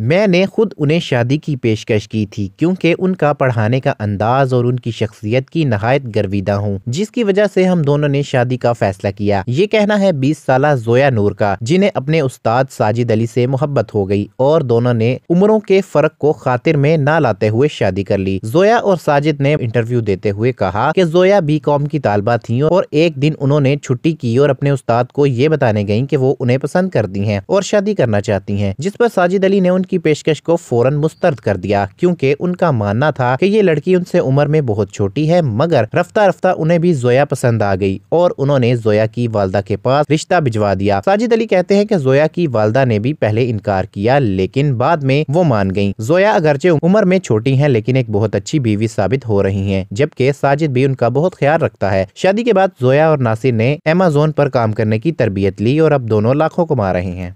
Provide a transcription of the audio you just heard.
मैंने खुद उन्हें शादी की पेशकश की थी क्योंकि उनका पढ़ाने का अंदाज और उनकी शख्सियत की नहायत गर्विदा हूँ जिसकी वजह से हम दोनों ने शादी का फैसला किया ये कहना है 20 साल जोया नूर का जिन्हें अपने उस्ताद साजिद अली से मोहब्बत हो गई और दोनों ने उम्रों के फर्क को खातिर में न लाते हुए शादी कर ली जोया और साजिद ने इंटरव्यू देते हुए कहा की जोया बी कॉम की तालबा थी और एक दिन उन्होंने छुट्टी की और अपने उस्ताद को ये बताने गयी की वो उन्हें पसंद करती है और शादी करना चाहती है जिस पर साजिद अली ने की पेशकश को फौरन मुस्तरद कर दिया क्योंकि उनका मानना था कि ये लड़की उनसे उम्र में बहुत छोटी है मगर रफ्ता रफ्ता उन्हें भी जोया पसंद आ गई और उन्होंने जोया की वालदा के पास रिश्ता भिजवा दिया साजिद अली कहते हैं कि जोया की वालदा ने भी पहले इनकार किया लेकिन बाद में वो मान गई जोया अगरचे उम्र में छोटी है लेकिन एक बहुत अच्छी बीवी साबित हो रही है जबकि साजिद भी उनका बहुत ख्याल रखता है शादी के बाद जोया और नासिर ने एमेजोन पर काम करने की तरबियत ली और अब दोनों लाखों कमा रहे हैं